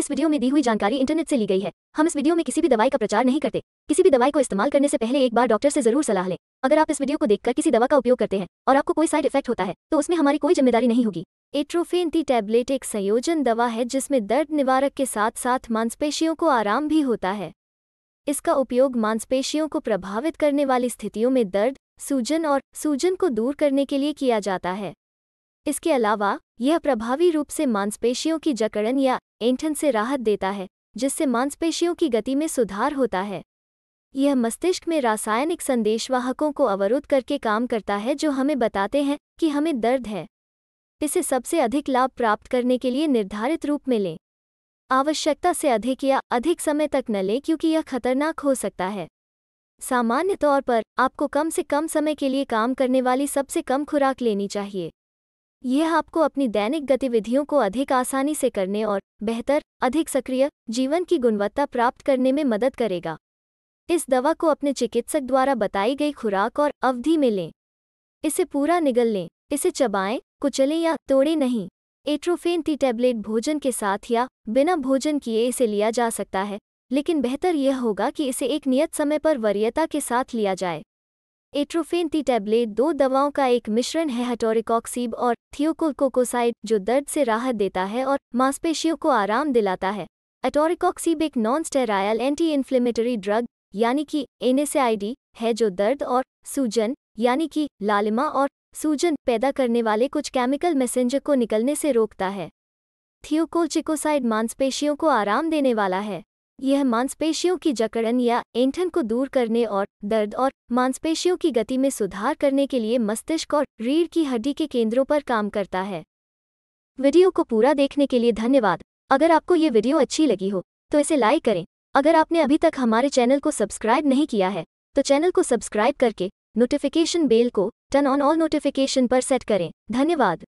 इस वीडियो में दी हुई जानकारी इंटरनेट से ली गई है हम इस वीडियो में किसी भी दवाई का प्रचार नहीं करते किसी भी दवाई को इस्तेमाल करने से पहले एक बार डॉक्टर से जरूर सलाह लें अगर आप इस वीडियो को देखकर किसी दवा का उपयोग करते हैं और आपको कोई साइड इफेक्ट होता है तो उसमें हमारी कोई जिम्मेदारी नहीं होगी एट्रोफेन टी टैबलेट एक संयोजन दवा है जिसमें दर्द निवारक के साथ साथ मांसपेशियों को आराम भी होता है इसका उपयोग मांसपेशियों को प्रभावित करने वाली स्थितियों में दर्द सूजन और सूजन को दूर करने के लिए किया जाता है इसके अलावा यह प्रभावी रूप से मांसपेशियों की जकड़न या एंठन से राहत देता है जिससे मांसपेशियों की गति में सुधार होता है यह मस्तिष्क में रासायनिक संदेशवाहकों को अवरुद्ध करके काम करता है जो हमें बताते हैं कि हमें दर्द है इसे सबसे अधिक लाभ प्राप्त करने के लिए निर्धारित रूप में लें आवश्यकता से अधिक या अधिक समय तक न लें क्योंकि यह खतरनाक हो सकता है सामान्य तौर पर आपको कम से कम समय के लिए काम करने वाली सबसे कम खुराक लेनी चाहिए यह आपको अपनी दैनिक गतिविधियों को अधिक आसानी से करने और बेहतर अधिक सक्रिय जीवन की गुणवत्ता प्राप्त करने में मदद करेगा इस दवा को अपने चिकित्सक द्वारा बताई गई खुराक और अवधि में लें इसे पूरा निगल लें इसे चबाएं कुचलें या तोड़ें नहीं एट्रोफेन टी टैबलेट भोजन के साथ या बिना भोजन किए इसे लिया जा सकता है लेकिन बेहतर यह होगा कि इसे एक नियत समय पर वरीयता के साथ लिया जाए एट्रोफेन टी टैबलेट दो दवाओं का एक मिश्रण है हटोरिकॉक्सीब और थियोकोकोकोसाइड जो दर्द से राहत देता है और मांसपेशियों को आराम दिलाता है एटोरिकॉक्सीब एक non steroidal anti inflammatory drug यानी कि एनएसआईडी है जो दर्द और सूजन यानी कि लालिमा और सूजन पैदा करने वाले कुछ केमिकल मैसेंजर को निकलने से रोकता है थियोकोल्चिकोसाइड मांसपेशियों को आराम देने वाला है यह मांसपेशियों की जकड़न या एंठन को दूर करने और दर्द और मांसपेशियों की गति में सुधार करने के लिए मस्तिष्क और रीढ़ की हड्डी के केंद्रों पर काम करता है वीडियो को पूरा देखने के लिए धन्यवाद अगर आपको ये वीडियो अच्छी लगी हो तो इसे लाइक करें अगर आपने अभी तक हमारे चैनल को सब्सक्राइब नहीं किया है तो चैनल को सब्सक्राइब करके नोटिफिकेशन बेल को टर्न ऑन ऑल नोटिफिकेशन पर सेट करें धन्यवाद